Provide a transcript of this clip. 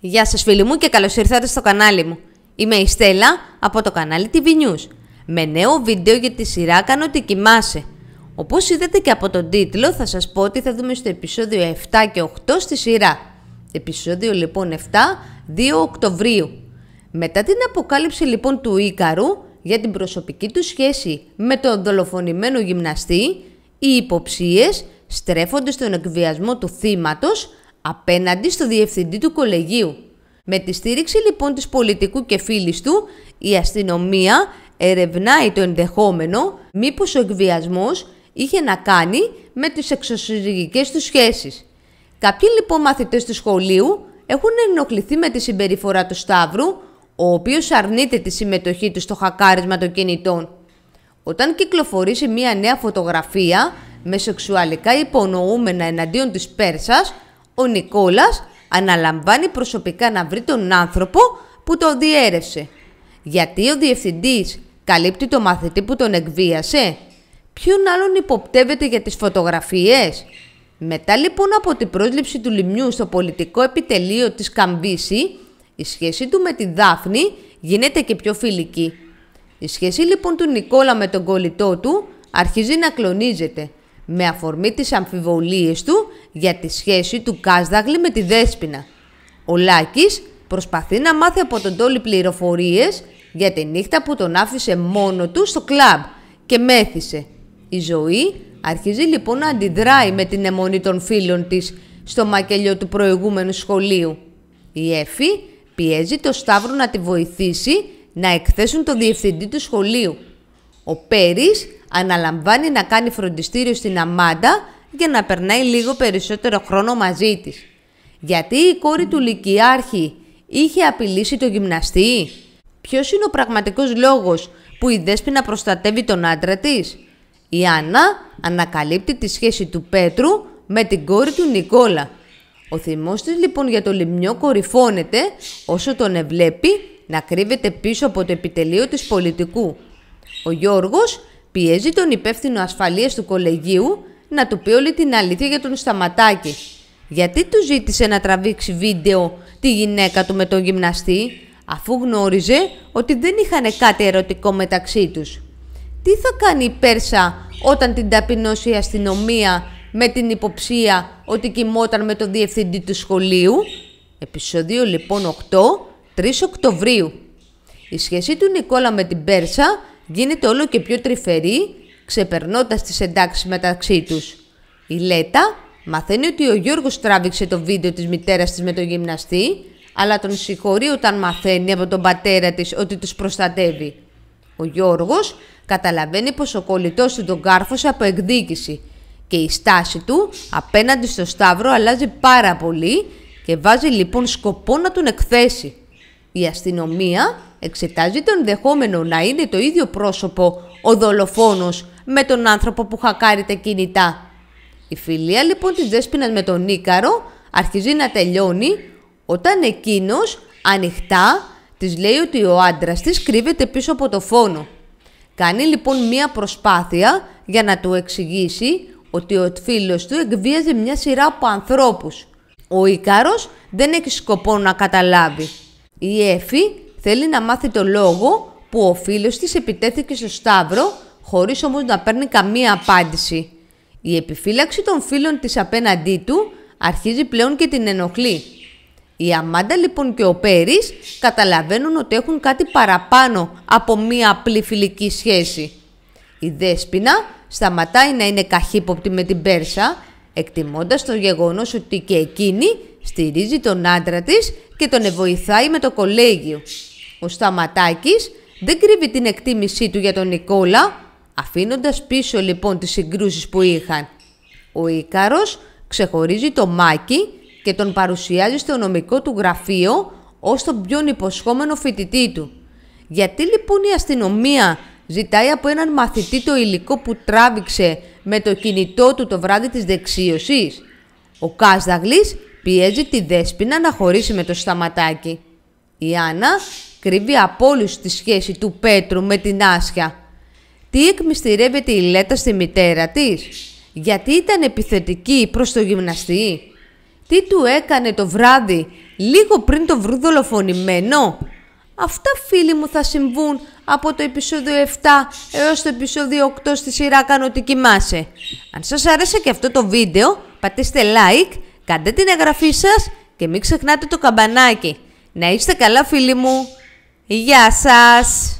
Γεια σας φίλοι μου και καλώς ήρθατε στο κανάλι μου. Είμαι η Στέλλα από το κανάλι TV News με νέο βίντεο για τη σειρά Κάνω ότι κοιμάσαι. Όπως είδατε και από τον τίτλο θα σας πω ότι θα δούμε στο επεισόδιο 7 και 8 στη σειρά. Επεισόδιο λοιπόν 7, 2 Οκτωβρίου. Μετά την αποκάλυψη λοιπόν του Ίκαρου για την προσωπική του σχέση με τον δολοφονημένο γυμναστή, οι υποψίες στρέφονται στον εκβιασμό του θύματος απέναντι στο διευθυντή του κολεγίου. Με τη στήριξη λοιπόν της πολιτικού και φίλης του, η αστυνομία ερευνάει το ενδεχόμενο μήπως ο εκβιασμός είχε να κάνει με τις εξωσυζυγικές του σχέσεις. Κάποιοι λοιπόν μαθητές του σχολείου έχουν ενοχληθεί με τη συμπεριφορά του Σταύρου, ο οποίος αρνείται τη συμμετοχή του στο χακάρισμα των κινητών. Όταν κυκλοφορήσει μία νέα φωτογραφία με σεξουαλικά υπονοούμενα εναντίον της Πέρσας, ο Νικόλας αναλαμβάνει προσωπικά να βρει τον άνθρωπο που το διέρευσε. Γιατί ο διευθυντής καλύπτει το μαθητή που τον εκβίασε. Ποιον άλλον υποπτεύεται για τις φωτογραφίες. Μετά λοιπόν από την πρόσληψη του Λιμιού στο πολιτικό επιτελείο της Καμπίση, η σχέση του με τη Δάφνη γίνεται και πιο φιλική. Η σχέση λοιπόν του Νικόλα με τον κολλητό του αρχίζει να κλονίζεται με αφορμή τις αμφιβολίες του για τη σχέση του Κάσδαγλη με τη Δέσποινα. Ο Λάκης προσπαθεί να μάθει από τον Τόλι πληροφορίες για τη νύχτα που τον άφησε μόνο του στο κλαμπ και μέθησε. Η ζωή αρχίζει λοιπόν να αντιδράει με την αιμονή των φίλων της στο μακελιό του προηγούμενου σχολείου. Η Εφη πιέζει το Σταύρο να τη βοηθήσει να εκθέσουν τον διευθυντή του σχολείου. Ο Πέρης αναλαμβάνει να κάνει φροντιστήριο στην Αμάντα για να περνάει λίγο περισσότερο χρόνο μαζί της. Γιατί η κόρη του Λυκειάρχη είχε απειλήσει το γυμναστή. Ποιος είναι ο πραγματικός λόγος που η Δέσποινα προστατεύει τον άντρα της. Η Άννα ανακαλύπτει τη σχέση του Πέτρου με την κόρη του Νικόλα. Ο θυμός της λοιπόν για το λιμνιό κορυφώνεται όσο τον ευλέπει να κρύβεται πίσω από το επιτελείο της πολιτικού. Ο Γιώργος πιέζει τον υπεύθυνο ασφαλείας του κολεγίου να του πει όλη την αλήθεια για τον Σταματάκη. Γιατί του ζήτησε να τραβήξει βίντεο τη γυναίκα του με τον γυμναστή, αφού γνώριζε ότι δεν είχαν κάτι ερωτικό μεταξύ τους. Τι θα κάνει η Πέρσα όταν την ταπεινώσει η αστυνομία με την υποψία ότι κοιμόταν με τον διευθυντή του σχολείου. Επισοδίο λοιπόν 8, 3 Οκτωβρίου. Η σχέση του Νικόλα με την Πέρσα γίνεται όλο και πιο τρυφερή, ξεπερνώντας τις εντάξεις μεταξύ τους. Η Λέτα μαθαίνει ότι ο Γιώργος τράβηξε το βίντεο της μητέρας της με τον γυμναστή, αλλά τον συγχωρεί όταν μαθαίνει από τον πατέρα της ότι τους προστατεύει. Ο Γιώργος καταλαβαίνει πως ο κολλητός του τον κάρφωσε από εκδίκηση και η στάση του απέναντι στο Σταύρο αλλάζει πάρα πολύ και βάζει λοιπόν σκοπό να τον εκθέσει. Η αστυνομία εξετάζει τον δεχόμενο να είναι το ίδιο πρόσωπο ο δολοφόνος με τον άνθρωπο που χακάρει τα κινητά. Η φιλία λοιπόν της Δέσποινας με τον Νίκαρο αρχίζει να τελειώνει όταν εκείνος ανοιχτά της λέει ότι ο άντρας της κρύβεται πίσω από το φόνο. Κάνει λοιπόν μία προσπάθεια για να του εξηγήσει ότι ο φίλος του εκβίαζε μια σειρά από ανθρώπους. Ο Ίκαρος δεν έχει σκοπό να καταλάβει. Η Έφη θέλει να μάθει το λόγο που ο φίλος της επιτέθηκε στο Σταύρο, χωρίς όμως να παίρνει καμία απάντηση. Η επιφύλαξη των φίλων της απέναντί του αρχίζει πλέον και την ενοχλεί. Η Αμάντα λοιπόν και ο Πέρις καταλαβαίνουν ότι έχουν κάτι παραπάνω από μία απλή φιλική σχέση. Η Δέσποινα σταματάει να είναι καχύποπτη με την Πέρσα, εκτιμώντας το γεγονός ότι και εκείνη στηρίζει τον άντρα της και τον βοηθάει με το κολέγιο. Ο Σταματάκης δεν κρύβει την εκτίμησή του για τον Νικόλα, αφήνοντας πίσω λοιπόν τις συγκρούσεις που είχαν. Ο Ίκαρος ξεχωρίζει το μάκι και τον παρουσιάζει στο νομικό του γραφείο ως τον πιο υποσχόμενο φοιτητή του. Γιατί λοιπόν η αστυνομία ζητάει από έναν μαθητή το υλικό που τράβηξε με το κινητό του το βράδυ της δεξίωσης. Ο Κάσδαγλης πιέζει τη Δέσποινα να χωρίσει με το σταματάκι. Η Άννα κρύβει απόλυση στη σχέση του Πέτρου με την Άσια. Τι εκμυστηρεύεται η Λέτα στη μητέρα της. Γιατί ήταν επιθετική προς το γυμναστή. Τι του έκανε το βράδυ, λίγο πριν το βρουν δολοφονημένο. Αυτά φίλοι μου θα συμβούν από το επεισόδιο 7 έως το επεισόδιο 8 στη σειρά Κάνω ότι κοιμάσαι. Αν σας άρεσε και αυτό το βίντεο, πατήστε like, κάντε την εγγραφή σας και μην ξεχνάτε το καμπανάκι. Να είστε καλά φίλοι μου! Γεια σας!